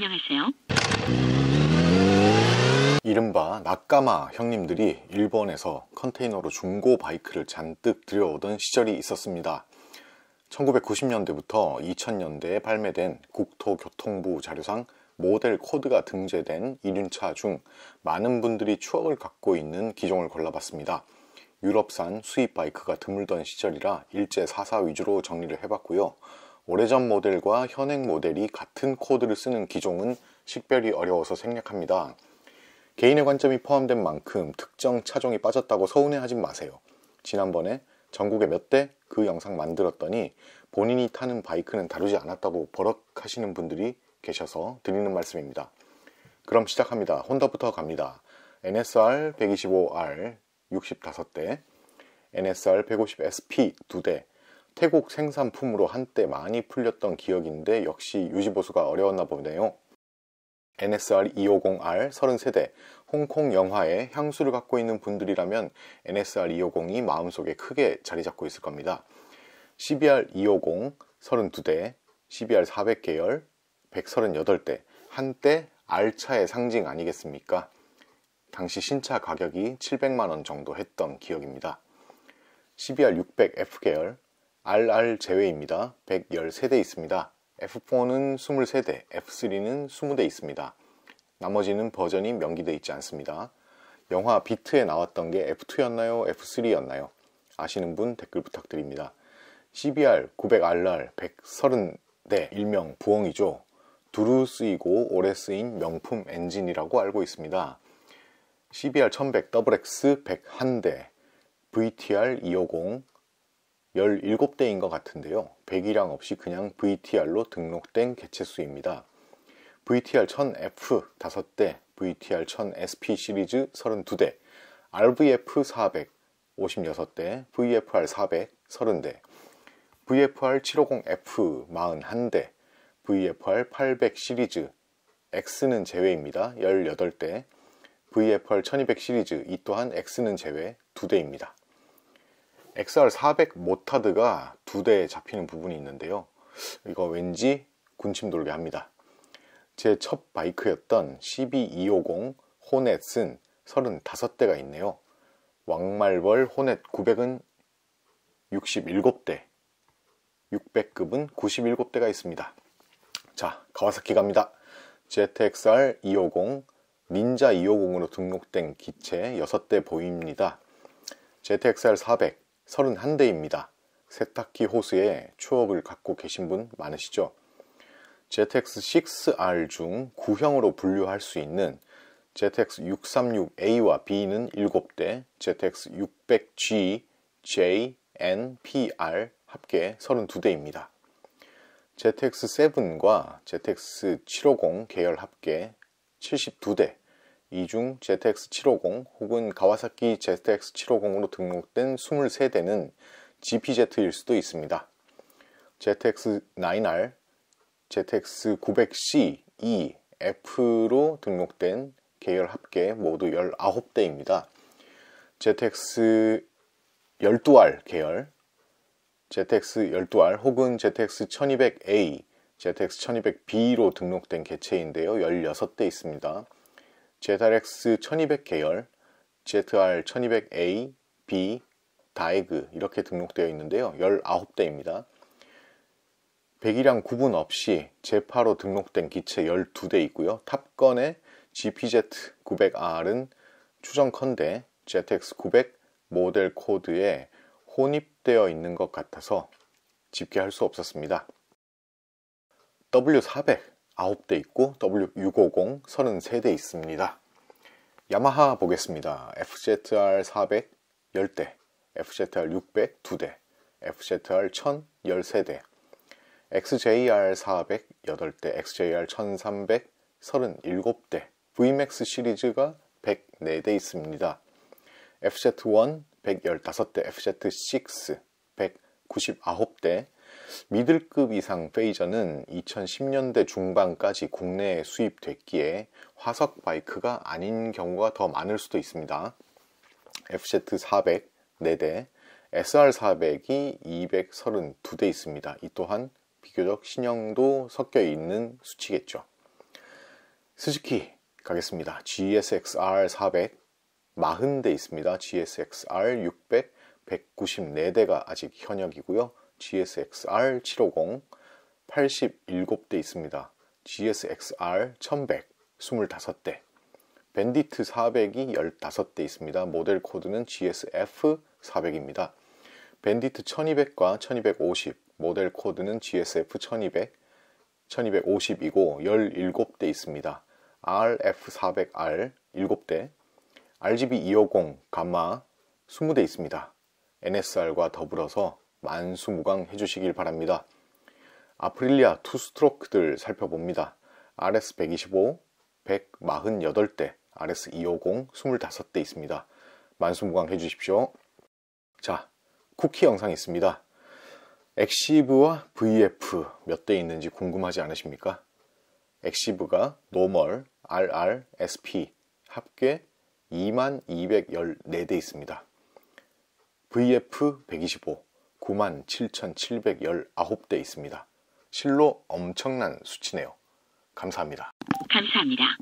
방향하세요. 이른바 낙가마 형님들이 일본에서 컨테이너로 중고 바이크를 잔뜩 들여오던 시절이 있었습니다. 1990년대부터 2000년대에 발매된 국토교통부 자료상 모델 코드가 등재된 1륜차중 많은 분들이 추억을 갖고 있는 기종을 골라봤습니다. 유럽산 수입 바이크가 드물던 시절이라 일제 사사 위주로 정리를 해봤고요. 오래전 모델과 현행 모델이 같은 코드를 쓰는 기종은 식별이 어려워서 생략합니다. 개인의 관점이 포함된 만큼 특정 차종이 빠졌다고 서운해하지 마세요. 지난번에 전국에 몇 대 그 영상 만들었더니 본인이 타는 바이크는 다루지 않았다고 버럭하시는 분들이 계셔서 드리는 말씀입니다. 그럼 시작합니다. 혼다부터 갑니다. NSR 125R 65대, NSR 150SP 2대, 태국 생산품으로 한때 많이 풀렸던 기억인데 역시 유지보수가 어려웠나 보네요. NSR 250R 3 3대 홍콩 영화의 향수를 갖고 있는 분들이라면 NSR 250이 마음속에 크게 자리 잡고 있을 겁니다. CBR 250 32대, CBR 400 계열 138대, 한때 R차의 상징 아니겠습니까? 당시 신차 가격이 700만원 정도 했던 기억입니다. CBR 600 F 계열 RR 제외입니다. 113대 있습니다. F4는 23대, F3는 20대 있습니다. 나머지는 버전이 명기되어 있지 않습니다. 영화 비트에 나왔던 게 F2였나요? F3였나요? 아시는 분 댓글 부탁드립니다. CBR 900RR 130대 일명 부엉이죠. 두루 쓰이고 오래 쓰인 명품 엔진이라고 알고 있습니다. CBR 1100 WX 101대, VTR 250, 17대인 것 같은데요. 100이랑 없이 그냥 VTR로 등록된 개체수입니다. VTR 1000F 5대, VTR 1000SP 시리즈 32대, RVF 400 56대, VFR 400 30대, VFR 750F 41대, VFR 800 시리즈 X는 제외입니다. 18대, VFR 1200 시리즈 이 또한 X는 제외 2대입니다. XR400 모타드가 두 대 잡히는 부분이 있는데요 이거 왠지 군침 돌게 합니다 제 첫 바이크였던 CB250 호넷은 35대가 있네요 왕말벌 호넷 900은 67대 600급은 97대가 있습니다 자 가와사키 갑니다 ZXR 250 닌자 250으로 등록된 기체 6대 보입니다 ZXR 400 31대입니다. 세탁기 호수에 추억을 갖고 계신 분 많으시죠? ZX6R 중9형으로 분류할 수 있는 ZX636A와 B는 7대, ZX600G, J, N, P, R 합계 32대입니다. ZX7과 ZX750 계열 합계 72대, 이중 ZX750 혹은 가와사키 ZX750으로 등록된 23대는 GPZ일 수도 있습니다. ZX9R, ZX900C, E, F로 등록된 계열 합계 모두 19대입니다. ZX 12R 계열, ZX 12R 혹은 ZX 1200A, ZX 1200B로 등록된 개체인데요. 16대 있습니다. ZRX 1200 계열, ZR 1200A, B, 다이그 이렇게 등록되어 있는데요. 19대입니다. 배기량 구분 없이 제파로 등록된 기체 12대 있고요. 탑건의 GPZ900R은 추정컨대 ZX900 모델 코드에 혼입되어 있는 것 같아서 집계할 수 없었습니다. W400 9대 있고 W650 33대 있습니다. 야마하 보겠습니다. FZR 400 10대, FZR 600 2대, FZR 1000 13대, XJR 400 8대, XJR 1300 37대, VMAX 시리즈가 104대 있습니다. FZ1 115대, FZ6 199대, 미들급 이상 페이저는 2010년대 중반까지 국내에 수입됐기에 화석 바이크가 아닌 경우가 더 많을 수도 있습니다. FZ400 4대, SR400이 232대 있습니다. 이 또한 비교적 신형도 섞여 있는 수치겠죠. 스즈키 가겠습니다. GSXR400 40대 있습니다. GSXR600 194대가 아직 현역이고요. GSXR 750 87대 있습니다. GSXR 1100 25대 밴디트 400이 15대 있습니다. 모델 코드는 GSF 400입니다. 밴디트 1200과 1250 모델 코드는 GSF 1200 1250이고 17대 있습니다. RF400R 7대 RGB 250 감마 20대 있습니다. NSR과 더불어서 만수무강 해주시길 바랍니다. 아프릴리아 투스트로크들 살펴봅니다. RS125, 148대, RS250, 25대 있습니다. 만수무강 해주십시오. 자, 쿠키 영상 있습니다. 엑시브와 VF 몇 대 있는지 궁금하지 않으십니까? 엑시브가 노멀, RR, SP 합계 2214대 있습니다. VF 125, 97,719대 있습니다. 실로 엄청난 수치네요. 감사합니다. 감사합니다.